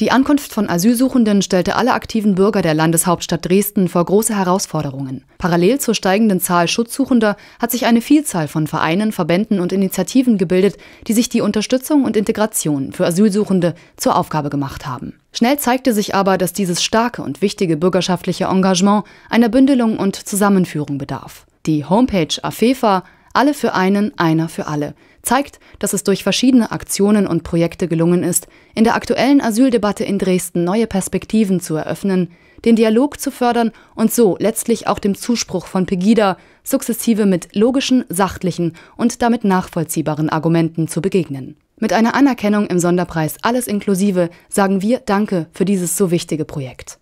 Die Ankunft von Asylsuchenden stellte alle aktiven Bürger der Landeshauptstadt Dresden vor große Herausforderungen. Parallel zur steigenden Zahl Schutzsuchender hat sich eine Vielzahl von Vereinen, Verbänden und Initiativen gebildet, die sich die Unterstützung und Integration für Asylsuchende zur Aufgabe gemacht haben. Schnell zeigte sich aber, dass dieses starke und wichtige bürgerschaftliche Engagement einer Bündelung und Zusammenführung bedarf. Die Homepage AFEFA alle für einen, einer für alle zeigt, dass es durch verschiedene Aktionen und Projekte gelungen ist, in der aktuellen Asyldebatte in Dresden neue Perspektiven zu eröffnen, den Dialog zu fördern und so letztlich auch dem Zuspruch von Pegida sukzessive mit logischen, sachlichen und damit nachvollziehbaren Argumenten zu begegnen. Mit einer Anerkennung im Sonderpreis Alles Inklusive sagen wir Danke für dieses so wichtige Projekt.